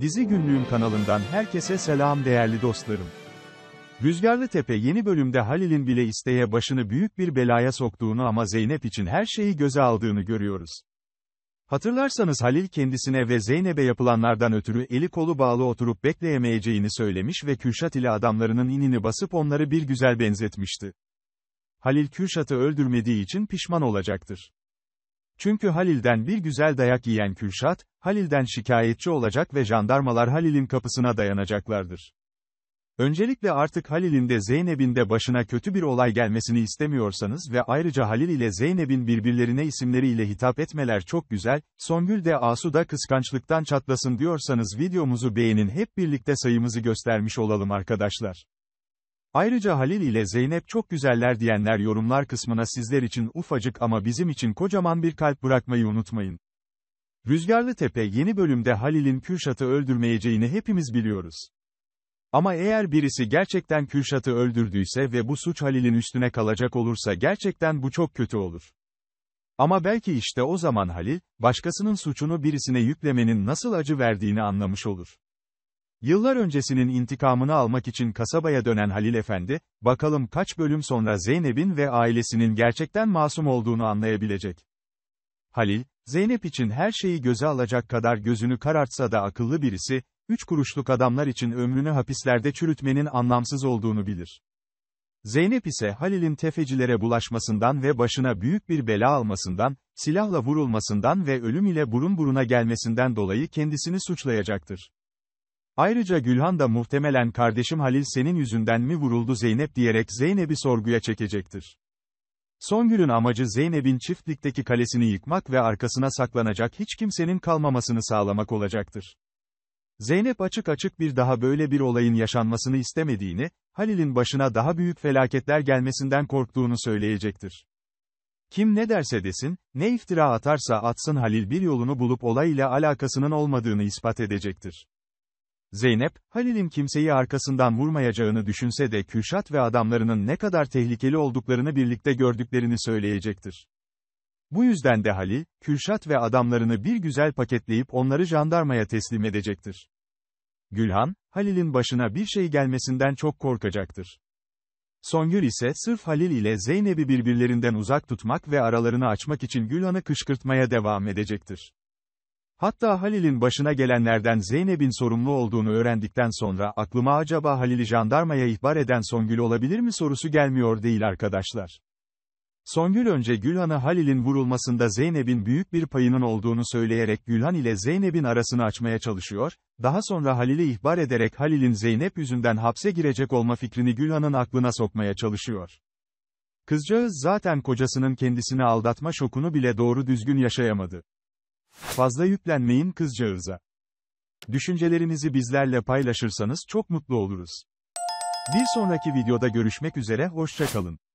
Dizi Günlüğüm kanalından herkese selam değerli dostlarım. Rüzgarlı Tepe yeni bölümde Halil'in bile isteye başını büyük bir belaya soktuğunu ama Zeynep için her şeyi göze aldığını görüyoruz. Hatırlarsanız Halil kendisine ve Zeynep'e yapılanlardan ötürü eli kolu bağlı oturup bekleyemeyeceğini söylemiş ve Kürşat ile adamlarının inini basıp onları bir güzel benzetmişti. Halil Kürşat'ı öldürmediği için pişman olacaktır. Çünkü Halil'den bir güzel dayak yiyen Kürşat, Halil'den şikayetçi olacak ve jandarmalar Halil'in kapısına dayanacaklardır. Öncelikle artık Halil'in de Zeynep'in de başına kötü bir olay gelmesini istemiyorsanız ve ayrıca Halil ile Zeynep'in birbirlerine isimleriyle hitap etmeler çok güzel, Songül de Asu da kıskançlıktan çatlasın diyorsanız videomuzu beğenin hep birlikte sayımızı göstermiş olalım arkadaşlar. Ayrıca Halil ile Zeynep çok güzeller diyenler yorumlar kısmına sizler için ufacık ama bizim için kocaman bir kalp bırakmayı unutmayın. Rüzgarlı Tepe yeni bölümde Halil'in Kürşat'ı öldürmeyeceğini hepimiz biliyoruz. Ama eğer birisi gerçekten Kürşat'ı öldürdüyse ve bu suç Halil'in üstüne kalacak olursa gerçekten bu çok kötü olur. Ama belki işte o zaman Halil, başkasının suçunu birisine yüklemenin nasıl acı verdiğini anlamış olur. Yıllar öncesinin intikamını almak için kasabaya dönen Halil Efendi, bakalım kaç bölüm sonra Zeynep'in ve ailesinin gerçekten masum olduğunu anlayabilecek. Halil, Zeynep için her şeyi göze alacak kadar gözünü karartsa da akıllı birisi, üç kuruşluk adamlar için ömrünü hapislerde çürütmenin anlamsız olduğunu bilir. Zeynep ise Halil'in tefecilere bulaşmasından ve başına büyük bir bela almasından, silahla vurulmasından ve ölüm ile burun buruna gelmesinden dolayı kendisini suçlayacaktır. Ayrıca Gülhan da muhtemelen kardeşim Halil senin yüzünden mi vuruldu Zeynep diyerek Zeynep'i sorguya çekecektir. Songül'ün amacı Zeynep'in çiftlikteki kalesini yıkmak ve arkasına saklanacak hiç kimsenin kalmamasını sağlamak olacaktır. Zeynep açık açık bir daha böyle bir olayın yaşanmasını istemediğini, Halil'in başına daha büyük felaketler gelmesinden korktuğunu söyleyecektir. Kim ne derse desin, ne iftira atarsa atsın Halil bir yolunu bulup olayla alakasının olmadığını ispat edecektir. Zeynep, Halil'in kimseyi arkasından vurmayacağını düşünse de Kürşat ve adamlarının ne kadar tehlikeli olduklarını birlikte gördüklerini söyleyecektir. Bu yüzden de Halil, Kürşat ve adamlarını bir güzel paketleyip onları jandarmaya teslim edecektir. Gülhan, Halil'in başına bir şey gelmesinden çok korkacaktır. Songül ise sırf Halil ile Zeynep'i birbirlerinden uzak tutmak ve aralarını açmak için Gülhan'ı kışkırtmaya devam edecektir. Hatta Halil'in başına gelenlerden Zeynep'in sorumlu olduğunu öğrendikten sonra aklıma acaba Halil'i jandarmaya ihbar eden Songül olabilir mi sorusu gelmiyor değil arkadaşlar. Songül önce Gülhan'a Halil'in vurulmasında Zeynep'in büyük bir payının olduğunu söyleyerek Gülhan ile Zeynep'in arasını açmaya çalışıyor, daha sonra Halil'i ihbar ederek Halil'in Zeynep yüzünden hapse girecek olma fikrini Gülhan'ın aklına sokmaya çalışıyor. Kızcağız zaten kocasının kendisini aldatma şokunu bile doğru düzgün yaşayamadı. Fazla yüklenmeyin kızcağıza. Düşüncelerinizi bizlerle paylaşırsanız çok mutlu oluruz. Bir sonraki videoda görüşmek üzere hoşça kalın.